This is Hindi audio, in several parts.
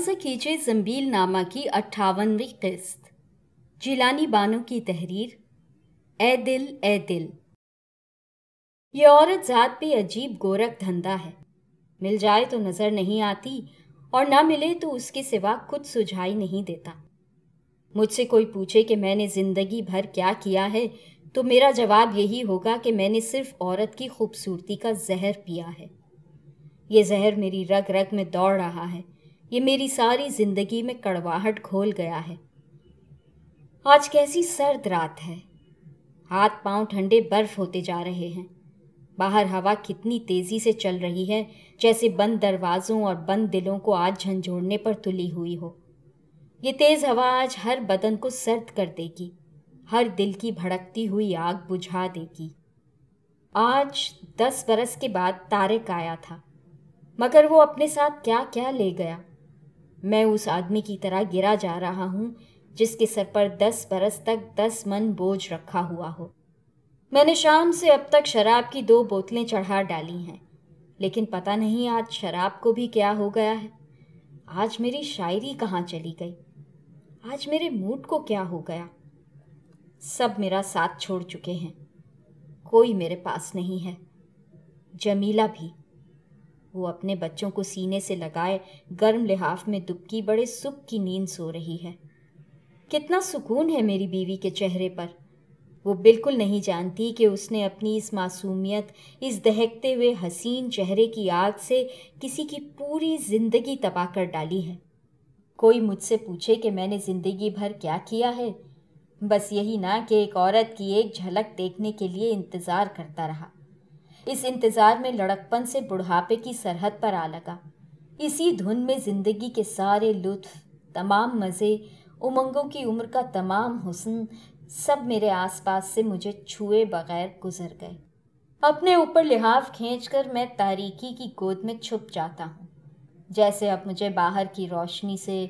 से कीजिए जम्बील नामा की अट्ठावनवीं किस्त जिलानी बानो की तहरीर ए दिल ए दिल ये औरत जात पे अजीब गोरख धंधा है मिल जाए तो नज़र नहीं आती और ना मिले तो उसके सिवा कुछ सुझाई नहीं देता मुझसे कोई पूछे कि मैंने ज़िंदगी भर क्या किया है तो मेरा जवाब यही होगा कि मैंने सिर्फ औरत की खूबसूरती का जहर पिया है ये जहर मेरी रग रग में दौड़ रहा है ये मेरी सारी ज़िंदगी में कड़वाहट खोल गया है आज कैसी सर्द रात है हाथ पांव ठंडे बर्फ होते जा रहे हैं बाहर हवा कितनी तेज़ी से चल रही है जैसे बंद दरवाज़ों और बंद दिलों को आज झंझोड़ने पर तुली हुई हो ये तेज़ हवा आज हर बदन को सर्द कर देगी हर दिल की भड़कती हुई आग बुझा देगी आज दस बरस के बाद तारे आया था मगर वो अपने साथ क्या क्या ले गया मैं उस आदमी की तरह गिरा जा रहा हूँ जिसके सर पर दस बरस तक दस मन बोझ रखा हुआ हो मैंने शाम से अब तक शराब की दो बोतलें चढ़ा डाली हैं लेकिन पता नहीं आज शराब को भी क्या हो गया है आज मेरी शायरी कहाँ चली गई आज मेरे मूड को क्या हो गया सब मेरा साथ छोड़ चुके हैं कोई मेरे पास नहीं है जमीला भी वो अपने बच्चों को सीने से लगाए गर्म लिहाफ में दुबकी बड़े सुख की नींद सो रही है कितना सुकून है मेरी बीवी के चेहरे पर वो बिल्कुल नहीं जानती कि उसने अपनी इस मासूमियत इस दहकते हुए हसीन चेहरे की आग से किसी की पूरी ज़िंदगी तबाह कर डाली है कोई मुझसे पूछे कि मैंने ज़िंदगी भर क्या किया है बस यही ना कि एक औरत की एक झलक देखने के लिए इंतज़ार करता रहा इस इंतज़ार में लड़कपन से बुढ़ापे की सरहद पर आ लगा इसी धुन में ज़िंदगी के सारे लुत्फ तमाम मज़े उमंगों की उम्र का तमाम हुसन सब मेरे आसपास से मुझे छुए बगैर गुजर गए अपने ऊपर लिहाफ खींचकर मैं तारीकी की गोद में छुप जाता हूँ जैसे अब मुझे बाहर की रोशनी से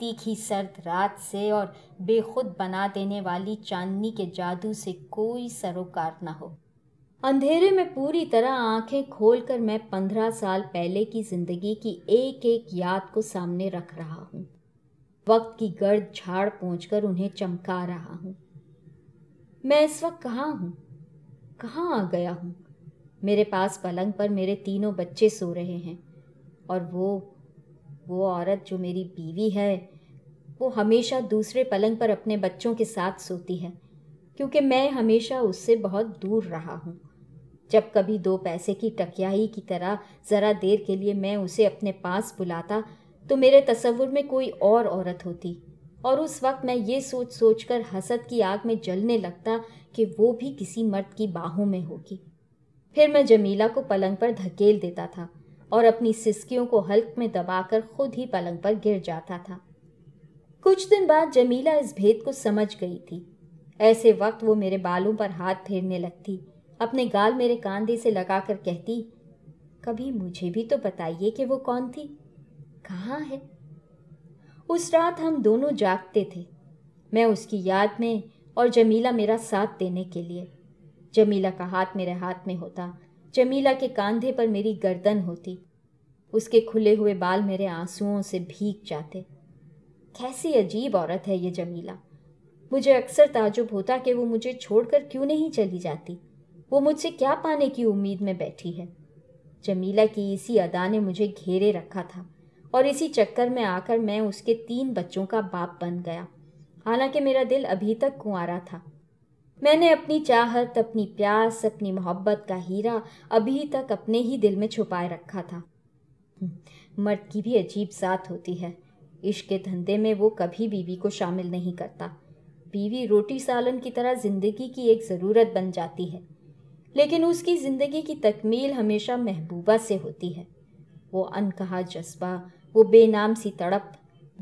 तीखी सर्द रात से और बेखुद बना देने वाली चांदनी के जादू से कोई सरोकार ना हो अंधेरे में पूरी तरह आंखें खोलकर मैं पंद्रह साल पहले की जिंदगी की एक एक याद को सामने रख रहा हूँ वक्त की गर्द झाड़ पहुँच उन्हें चमका रहा हूँ मैं इस वक्त कहाँ हूँ कहाँ आ गया हूँ मेरे पास पलंग पर मेरे तीनों बच्चे सो रहे हैं और वो वो औरत जो मेरी बीवी है वो हमेशा दूसरे पलंग पर अपने बच्चों के साथ सोती है क्योंकि मैं हमेशा उससे बहुत दूर रहा हूँ जब कभी दो पैसे की टकियाई की तरह ज़रा देर के लिए मैं उसे अपने पास बुलाता तो मेरे तस्वुर में कोई और औरत होती और उस वक्त मैं ये सोच सोच कर हसद की आग में जलने लगता कि वो भी किसी मर्द की बाहों में होगी फिर मैं जमीला को पलंग पर धकेल देता था और अपनी सिस्कियों को हल्क में दबाकर खुद ही पलंग पर गिर जाता था कुछ दिन बाद जमीला इस भेद को समझ गई थी ऐसे वक्त वो मेरे बालों पर हाथ फेरने लगती अपने गाल मेरे कांधे से लगाकर कहती कभी मुझे भी तो बताइए कि वो कौन थी कहाँ है उस रात हम दोनों जागते थे मैं उसकी याद में और जमीला मेरा साथ देने के लिए जमीला का हाथ मेरे हाथ में होता जमीला के कांधे पर मेरी गर्दन होती उसके खुले हुए बाल मेरे आंसुओं से भीग जाते कैसी अजीब औरत है ये जमीला मुझे अक्सर ताजुब होता कि वो मुझे छोड़कर क्यों नहीं चली जाती वो मुझसे क्या पाने की उम्मीद में बैठी है जमीला की इसी अदा ने मुझे घेरे रखा था और इसी चक्कर में आकर मैं उसके तीन बच्चों का बाप बन गया हालांकि मेरा दिल अभी तक कुंवारा था मैंने अपनी चाहत अपनी प्यास अपनी मोहब्बत का हीरा अभी तक अपने ही दिल में छुपाए रखा था हम्म, मर्द की भी अजीब सात होती है इश्क के धंधे में वो कभी बीवी को शामिल नहीं करता बीवी रोटी सालन की तरह ज़िंदगी की एक ज़रूरत बन जाती है लेकिन उसकी ज़िंदगी की तकमील हमेशा महबूबा से होती है वो अनकहा जज्बा वो बेनाम सी तड़प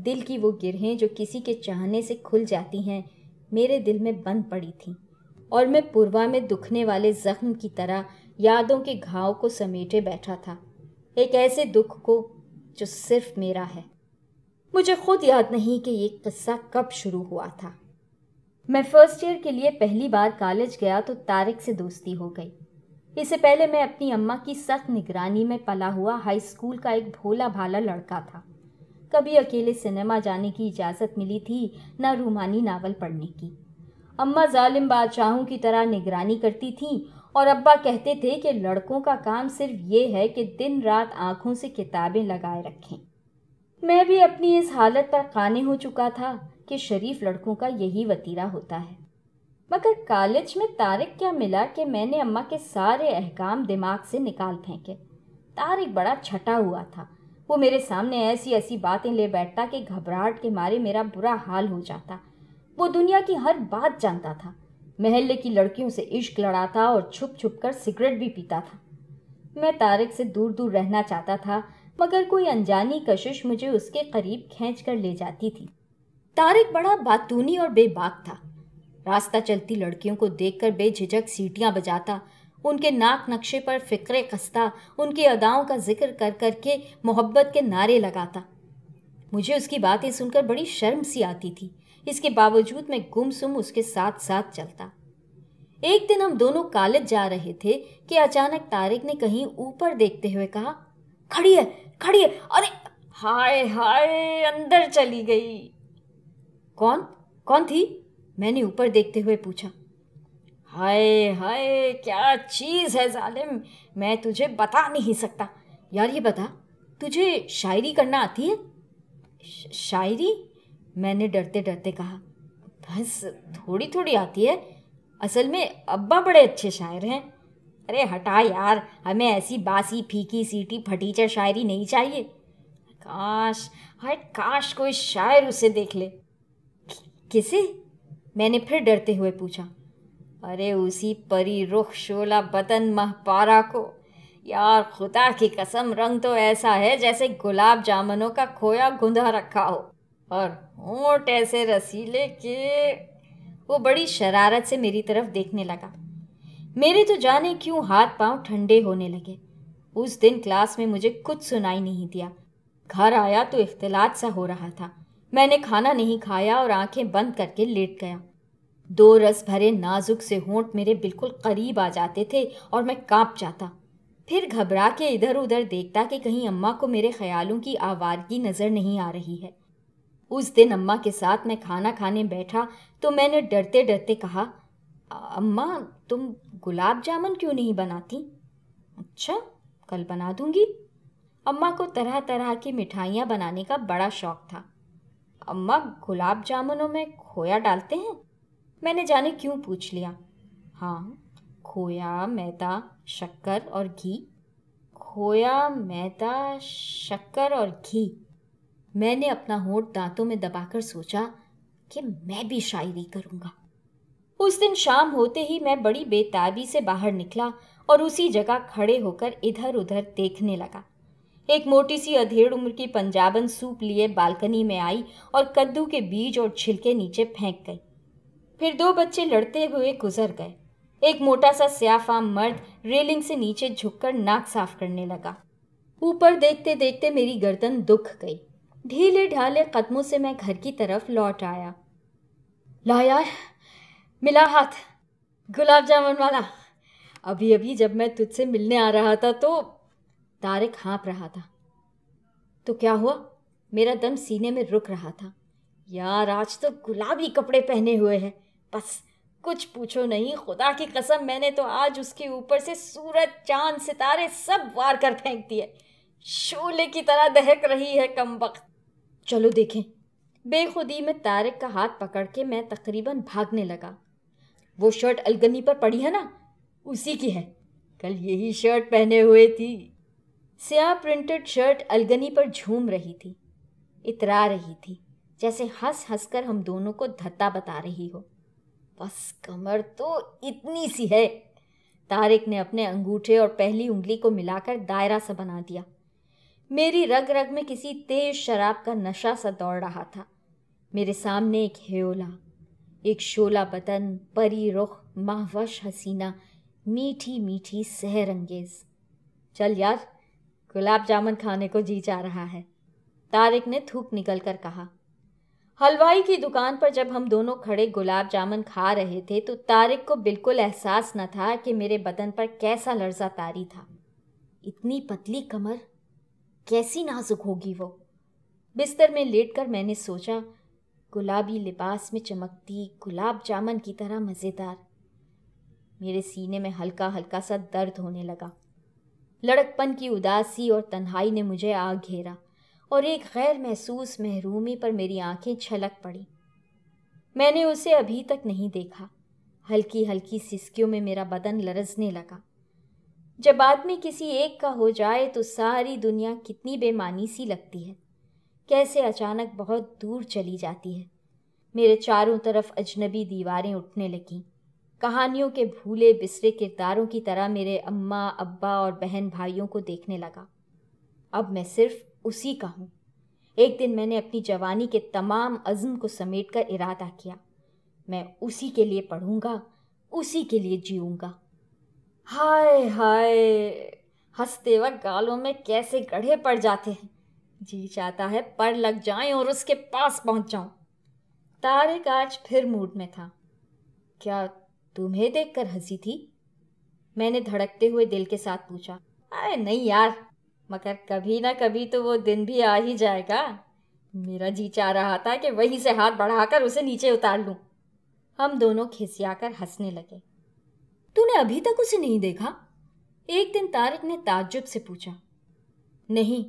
दिल की वो गिरहें जो किसी के चाहने से खुल जाती हैं मेरे दिल में बंद पड़ी थी और मैं पुरवा में दुखने वाले ज़ख्म की तरह यादों के घाव को समेटे बैठा था एक ऐसे दुख को जो सिर्फ मेरा है मुझे खुद याद नहीं कि ये किस्सा कब शुरू हुआ था मैं फर्स्ट ईयर के लिए पहली बार कॉलेज गया तो तारिक से दोस्ती हो गई इससे पहले मैं अपनी अम्मा की सख्त निगरानी में पला हुआ हाई स्कूल का एक भोला भाला लड़का था कभी अकेले सिनेमा जाने की इजाज़त मिली थी ना रूमानी नावल पढ़ने की अम्मा जालिम बादशाहों की तरह निगरानी करती थीं और अब्बा कहते थे कि लड़कों का काम सिर्फ ये है कि दिन रात आँखों से किताबें लगाए रखें मैं भी अपनी इस हालत पर काने हो चुका था कि शरीफ लड़कों का यही वतीरा होता है मगर कॉलेज में तारिक क्या मिला कि मैंने अम्मा के सारे अहकाम दिमाग से निकाल फेंके तारिक बड़ा छटा हुआ था वो मेरे सामने ऐसी ऐसी बातें ले बैठता कि घबराहट के मारे मेरा बुरा हाल हो जाता वो दुनिया की हर बात जानता था महल्ले की लड़कियों से इश्क लड़ाता और छुप छुप कर सिगरेट भी पीता था मैं तारिक से दूर दूर रहना चाहता था मगर कोई अनजानी कशिश मुझे उसके करीब खींच कर ले जाती थी तारिक बड़ा बातूनी और बेबाक था रास्ता चलती लड़कियों को देखकर बेझिझक सीटियां बजाता उनके नाक नक्शे पर फिक्रे कसता उनकी अदाओं का जिक्र कर करके मोहब्बत के नारे लगाता मुझे उसकी बातें सुनकर बड़ी शर्म सी आती थी इसके बावजूद मैं गुमसुम उसके साथ साथ चलता एक दिन हम दोनों कॉलेज जा रहे थे कि अचानक तारिक ने कहीं ऊपर देखते हुए कहा खड़ी है खड़ी है अरे हाय हाय अंदर चली गई कौन कौन थी मैंने ऊपर देखते हुए पूछा हाय हाय क्या चीज़ है जालिम मैं तुझे बता नहीं सकता यार ये बता तुझे शायरी करना आती है शायरी मैंने डरते डरते कहा बस थोड़ी थोड़ी आती है असल में अब्बा बड़े अच्छे शायर हैं अरे हटा यार हमें ऐसी बासी फीकी सीटी फटीचर शायरी नहीं चाहिए काश हाय काश कोई शायर उसे देख ले किसे मैंने फिर डरते हुए पूछा अरे उसी परी रुख शोला बतन महपारा को यार खुदा की कसम रंग तो ऐसा है जैसे गुलाब जामुनों का खोया गुंधा रखा हो और ओट ऐसे रसीले के वो बड़ी शरारत से मेरी तरफ देखने लगा मेरे तो जाने क्यों हाथ पांव ठंडे होने लगे उस दिन क्लास में मुझे कुछ सुनाई नहीं दिया घर आया तो इख्तलात सा हो रहा था मैंने खाना नहीं खाया और आंखें बंद करके लेट गया दो रस भरे नाजुक से होंठ मेरे बिल्कुल करीब आ जाते थे और मैं कांप जाता फिर घबरा के इधर उधर देखता कि कहीं अम्मा को मेरे ख्यालों की आवारगी नज़र नहीं आ रही है उस दिन अम्मा के साथ मैं खाना खाने बैठा तो मैंने डरते डरते कहा अम्मा तुम गुलाब जामुन क्यों नहीं बनाती अच्छा कल बना दूंगी अम्मा को तरह तरह की मिठाइयाँ बनाने का बड़ा शौक था अम्मा गुलाब जामुनों में खोया डालते हैं मैंने जाने क्यों पूछ लिया हाँ खोया मैदा शक्कर और घी खोया मैदा शक्कर और घी मैंने अपना होठ दांतों में दबाकर सोचा कि मैं भी शायरी करूँगा उस दिन शाम होते ही मैं बड़ी बेताबी से बाहर निकला और उसी जगह खड़े होकर इधर उधर देखने लगा एक मोटी सी अधेड़ उम्र की पंजाबन सूप लिए बालकनी में आई और कद्दू के बीज और छिलके नीचे फेंक गई फिर दो बच्चे लड़ते हुए गुजर गए एक मोटा सा स्याफाम मर्द रेलिंग से नीचे झुककर नाक साफ करने लगा ऊपर देखते देखते मेरी गर्दन दुख गई ढीले ढाले कदमों से मैं घर की तरफ लौट आया ला यार मिला हाथ गुलाब जामुन वाला अभी अभी जब मैं तुझसे मिलने आ रहा था तो तारिक हाँप रहा था तो क्या हुआ मेरा दम सीने में रुक रहा था यार आज तो गुलाबी कपड़े पहने हुए हैं बस कुछ पूछो नहीं खुदा की कसम मैंने तो आज उसके ऊपर से सूरज चांद सितारे सब वार कर फेंक दिए शोले की तरह दहक रही है कम वक्त चलो देखें बेखुदी में तारिक का हाथ पकड़ के मैं तकरीबन भागने लगा वो शर्ट अलगनी पर पड़ी है ना उसी की है कल यही शर्ट पहने हुए थी स्या प्रिंटेड शर्ट अलगनी पर झूम रही थी इतरा रही थी जैसे हंस हंसकर हम दोनों को धत्ता बता रही हो बस कमर तो इतनी सी है तारिक ने अपने अंगूठे और पहली उंगली को मिलाकर दायरा सा बना दिया मेरी रग रग में किसी तेज शराब का नशा सा दौड़ रहा था मेरे सामने एक हेओला एक शोला बदन परी रुख माहवश हसीना मीठी मीठी सहरंगेज चल यार गुलाब जामुन खाने को जी जा रहा है तारिक ने थूक निकल कर कहा हलवाई की दुकान पर जब हम दोनों खड़े गुलाब जामुन खा रहे थे तो तारिक को बिल्कुल एहसास न था कि मेरे बदन पर कैसा लर्जा तारी था इतनी पतली कमर कैसी नाजुक होगी वो बिस्तर में लेटकर मैंने सोचा गुलाबी लिबास में चमकती गुलाब जामुन की तरह मज़ेदार मेरे सीने में हल्का हल्का सा दर्द होने लगा लड़कपन की उदासी और तन्हाई ने मुझे आग घेरा और एक गैर महसूस महरूमी पर मेरी आंखें छलक पड़ी मैंने उसे अभी तक नहीं देखा हल्की हल्की सिसकियों में मेरा बदन लरजने लगा जब आदमी किसी एक का हो जाए तो सारी दुनिया कितनी बेमानी सी लगती है कैसे अचानक बहुत दूर चली जाती है मेरे चारों तरफ अजनबी दीवारें उठने लगीं कहानियों के भूले बिसरे किरदारों की तरह मेरे अम्मा अब्बा और बहन भाइयों को देखने लगा अब मैं सिर्फ उसी का हूँ एक दिन मैंने अपनी जवानी के तमाम अज़म को समेट कर इरादा किया मैं उसी के लिए पढ़ूँगा उसी के लिए जीऊँगा हाय हाय हंसते वक्त गालों में कैसे गढ़े पड़ जाते हैं जी चाहता है पर लग जाएं और उसके पास पहुंच जाऊं तारिक आज फिर मूड में था क्या तुम्हें देखकर हंसी थी मैंने धड़कते हुए दिल के साथ पूछा अरे नहीं यार मगर कभी ना कभी तो वो दिन भी आ ही जाएगा मेरा जी चाह रहा था कि वहीं से हाथ बढ़ाकर उसे नीचे उतार लूं। हम दोनों खिसियाकर हंसने लगे तूने अभी तक उसे नहीं देखा एक दिन तारिक ने ताज्जुब से पूछा नहीं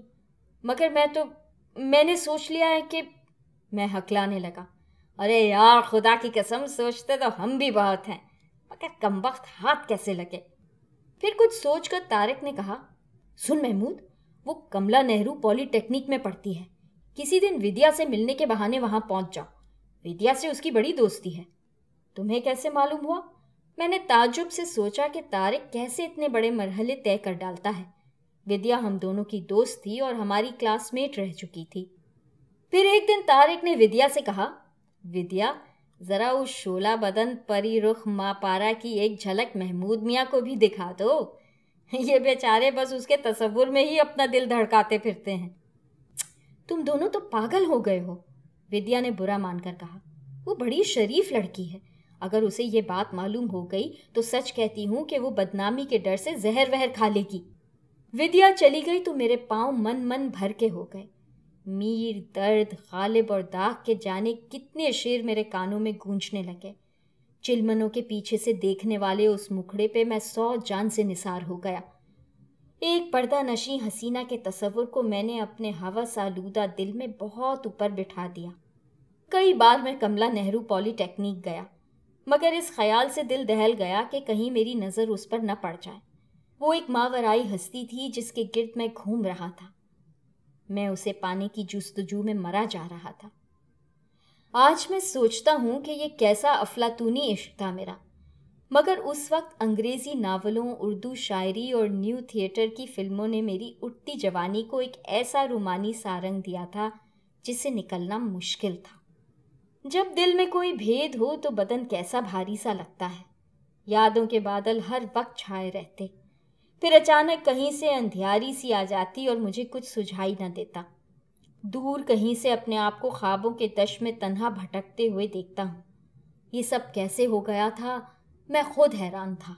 मगर मैं तो मैंने सोच लिया है कि मैं हकलाने लगा अरे यार खुदा की कसम सोचते तो हम भी बहुत हैं का कमबख्त हाथ कैसे लगे फिर कुछ सोचकर तारिक ने कहा सुन महमूद वो कमला नेहरू पॉलीटेक्निक में पढ़ती है किसी दिन विद्या से मिलने के बहाने वहां पहुंच जाओ विद्या से उसकी बड़ी दोस्ती है तुम्हें कैसे मालूम हुआ मैंने ताजुब से सोचा कि तारिक कैसे इतने बड़े मरहले तय कर डालता है विद्या हम दोनों की दोस्त थी और हमारी क्लासमेट रह चुकी थी फिर एक दिन तारिक ने विद्या से कहा विद्या ज़रा उस शोला बदन परी रुख माँ पारा की एक झलक महमूद मियाँ को भी दिखा दो ये बेचारे बस उसके तस्वुर में ही अपना दिल धड़काते फिरते हैं तुम दोनों तो पागल हो गए हो विद्या ने बुरा मानकर कहा वो बड़ी शरीफ लड़की है अगर उसे ये बात मालूम हो गई तो सच कहती हूँ कि वो बदनामी के डर से जहर वहर खा लेगी विद्या चली गई तो मेरे पाँव मन मन भर के हो गए मीर दर्द गालिब और दाग के जाने कितने शेर मेरे कानों में गूंजने लगे चिलमनों के पीछे से देखने वाले उस मुखड़े पे मैं सौ जान से निसार हो गया एक पर्दा नशी हसीना के तस्वुर को मैंने अपने हवा सालूदा दिल में बहुत ऊपर बिठा दिया कई बार मैं कमला नेहरू पॉलीटेक्निक गया मगर इस ख्याल से दिल दहल गया कि कहीं मेरी नज़र उस पर न पड़ जाए वो एक मावराई हस्ती थी जिसके गिरद मैं घूम रहा था मैं उसे पाने की जुस्तजू में मरा जा रहा था आज मैं सोचता हूँ कि यह कैसा अफलातूनी इश्क था मेरा मगर उस वक्त अंग्रेज़ी नावलों उर्दू शायरी और न्यू थिएटर की फिल्मों ने मेरी उठती जवानी को एक ऐसा रूमानी सारंग दिया था जिससे निकलना मुश्किल था जब दिल में कोई भेद हो तो बदन कैसा भारी सा लगता है यादों के बादल हर वक्त छाए रहते फिर अचानक कहीं से अंधियारी सी आ जाती और मुझे कुछ सुझाई न देता दूर कहीं से अपने आप को ख्वाबों के तश में तन्हा भटकते हुए देखता हूँ ये सब कैसे हो गया था मैं खुद हैरान था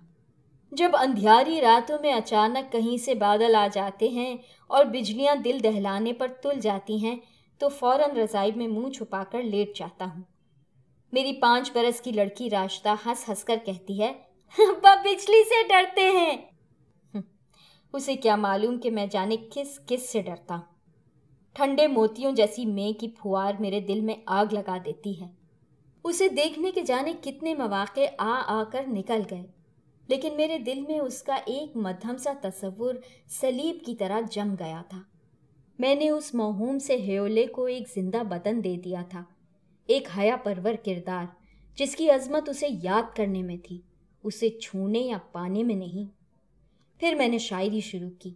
जब अंधियारी रातों में अचानक कहीं से बादल आ जाते हैं और बिजलियाँ दिल दहलाने पर तुल जाती हैं तो फ़ौरन रज़ाई में मुंह छुपाकर लेट जाता हूँ मेरी पाँच बरस की लड़की राश्ता हंस हंस कर कहती है अब्बा बिजली से डरते हैं उसे क्या मालूम कि मैं जाने किस किस से डरता ठंडे मोतियों जैसी मे की फुहार मेरे दिल में आग लगा देती है उसे देखने के जाने कितने मवाक़े आ आकर निकल गए लेकिन मेरे दिल में उसका एक मध्यम सा तस्वुर सलीब की तरह जम गया था मैंने उस महूम से हेले को एक जिंदा बदन दे दिया था एक हया परवर किरदार जिसकी अजमत उसे याद करने में थी उसे छूने या पाने में नहीं फिर मैंने शायरी शुरू की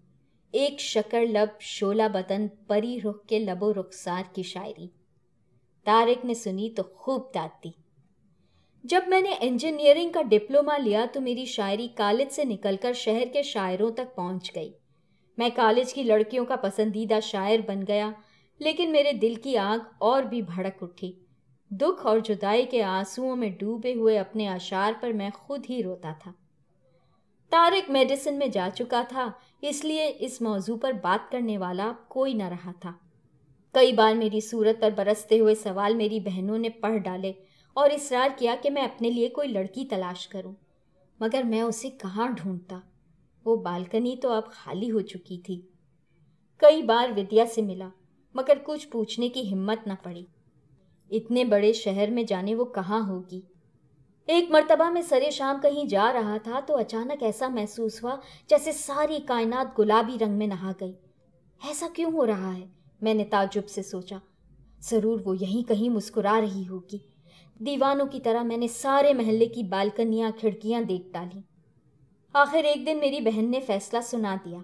एक शकर लब शोला बतन परी रुख के लबो रुखसार की शायरी तारिक ने सुनी तो खूब दाद दी जब मैंने इंजीनियरिंग का डिप्लोमा लिया तो मेरी शायरी कॉलेज से निकलकर शहर के शायरों तक पहुंच गई मैं कॉलेज की लड़कियों का पसंदीदा शायर बन गया लेकिन मेरे दिल की आग और भी भड़क उठी दुख और जुदाई के आंसुओं में डूबे हुए अपने आशार पर मैं खुद ही रोता था तारिक मेडिसिन में जा चुका था इसलिए इस मौजू पर बात करने वाला कोई न रहा था कई बार मेरी सूरत पर बरसते हुए सवाल मेरी बहनों ने पढ़ डाले और इसरार किया कि मैं अपने लिए कोई लड़की तलाश करूं। मगर मैं उसे कहाँ ढूंढता वो बालकनी तो अब खाली हो चुकी थी कई बार विद्या से मिला मगर कुछ पूछने की हिम्मत न पड़ी इतने बड़े शहर में जाने वो कहाँ होगी एक मर्तबा मैं सरे शाम कहीं जा रहा था तो अचानक ऐसा महसूस हुआ जैसे सारी कायनात गुलाबी रंग में नहा गई ऐसा क्यों हो रहा है मैंने ताजुब से सोचा ज़रूर वो यहीं कहीं मुस्कुरा रही होगी दीवानों की तरह मैंने सारे महल्ले की बालकनियाँ खिड़कियाँ देख डाली आखिर एक दिन मेरी बहन ने फैसला सुना दिया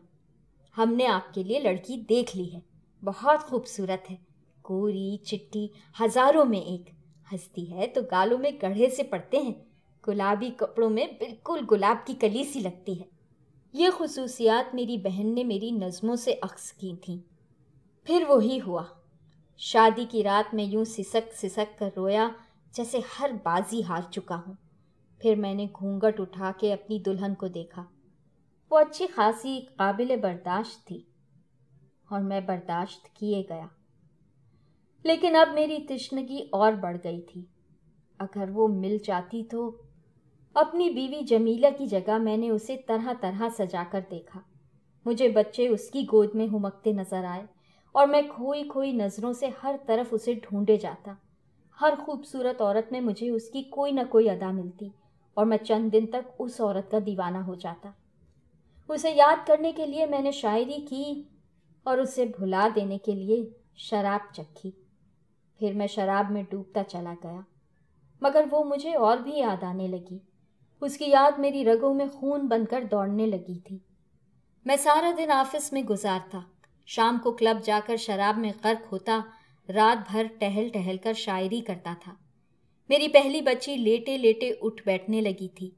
हमने आपके लिए लड़की देख ली है बहुत खूबसूरत है गोरी चिट्टी हज़ारों में एक हंसती है तो गालों में गढ़े से पड़ते हैं गुलाबी कपड़ों में बिल्कुल गुलाब की कली सी लगती है ये खसूसियात मेरी बहन ने मेरी नज़मों से अक्स की थी फिर वही हुआ शादी की रात में यूं सिसक सिसक कर रोया जैसे हर बाजी हार चुका हूँ फिर मैंने घूंघट उठा के अपनी दुल्हन को देखा वो अच्छी खासी काबिल बर्दाश्त थी और मैं बर्दाश्त किए गया लेकिन अब मेरी तिश्नगी और बढ़ गई थी अगर वो मिल जाती तो अपनी बीवी जमीला की जगह मैंने उसे तरह तरह सजा कर देखा मुझे बच्चे उसकी गोद में हुमकते नजर आए और मैं खोई खोई नज़रों से हर तरफ उसे ढूंढे जाता हर खूबसूरत औरत में मुझे उसकी कोई ना कोई अदा मिलती और मैं चंद दिन तक उस औरत का दीवाना हो जाता उसे याद करने के लिए मैंने शायरी की और उसे भुला देने के लिए शराब चखी फिर मैं शराब में डूबता चला गया मगर वो मुझे और भी याद आने लगी उसकी याद मेरी रगों में खून बनकर दौड़ने लगी थी मैं सारा दिन ऑफिस में गुजारता शाम को क्लब जाकर शराब में गर्क होता रात भर टहल टहल कर शायरी करता था मेरी पहली बच्ची लेटे लेटे उठ बैठने लगी थी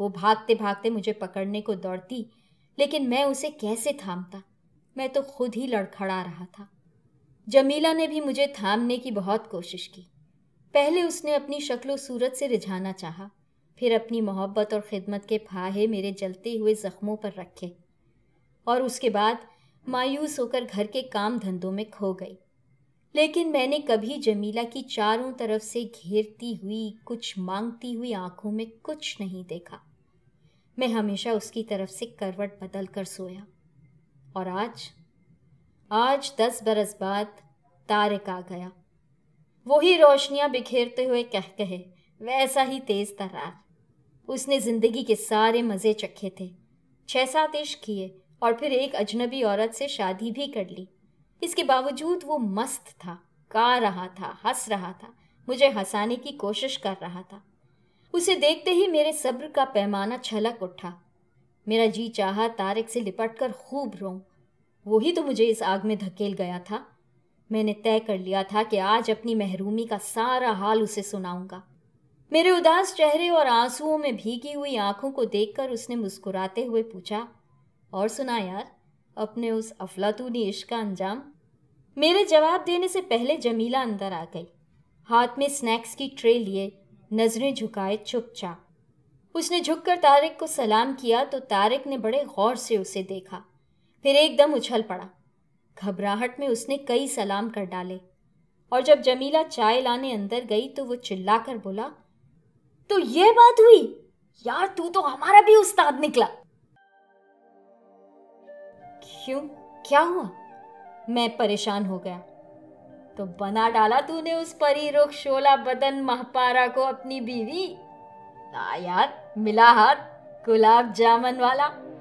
वो भागते भागते मुझे पकड़ने को दौड़ती लेकिन मैं उसे कैसे थामता मैं तो खुद ही लड़खड़ा रहा था जमीला ने भी मुझे थामने की बहुत कोशिश की पहले उसने अपनी शक्ल सूरत से रिझाना चाहा फिर अपनी मोहब्बत और ख़िदमत के फाहे मेरे जलते हुए ज़ख्मों पर रखे और उसके बाद मायूस होकर घर के काम धंधों में खो गई लेकिन मैंने कभी जमीला की चारों तरफ से घेरती हुई कुछ मांगती हुई आंखों में कुछ नहीं देखा मैं हमेशा उसकी तरफ से करवट बदल कर सोया और आज आज दस बरस बाद तारक आ गया वही रोशनियां बिखेरते हुए कह कहे वैसा ही तेज़ तरार उसने ज़िंदगी के सारे मज़े चखे थे छह सात इश्क किए और फिर एक अजनबी औरत से शादी भी कर ली इसके बावजूद वो मस्त था का रहा था हंस रहा था मुझे हंसाने की कोशिश कर रहा था उसे देखते ही मेरे सब्र का पैमाना छलक उठा मेरा जी चाहा तारिक से लिपट कर खूब रोऊं वही तो मुझे इस आग में धकेल गया था मैंने तय कर लिया था कि आज अपनी महरूमी का सारा हाल उसे सुनाऊंगा मेरे उदास चेहरे और आंसुओं में भीगी हुई आंखों को देखकर उसने मुस्कुराते हुए पूछा और सुना यार अपने उस अफलातूनी इश्क का अंजाम मेरे जवाब देने से पहले जमीला अंदर आ गई हाथ में स्नैक्स की ट्रे लिए नज़रें झुकाए चुपचाप उसने झुककर तारिक को सलाम किया तो तारिक ने बड़े गौर से उसे देखा फिर एकदम उछल पड़ा घबराहट में उसने कई सलाम कर डाले और जब जमीला चाय लाने अंदर गई तो वो चिल्लाकर बोला तो ये बात हुई यार तू तो हमारा भी उस्ताद निकला क्यों क्या हुआ मैं परेशान हो गया तो बना डाला तूने उस परी रुख शोला बदन महपारा को अपनी बीवी यार मिला हाथ गुलाब जामन वाला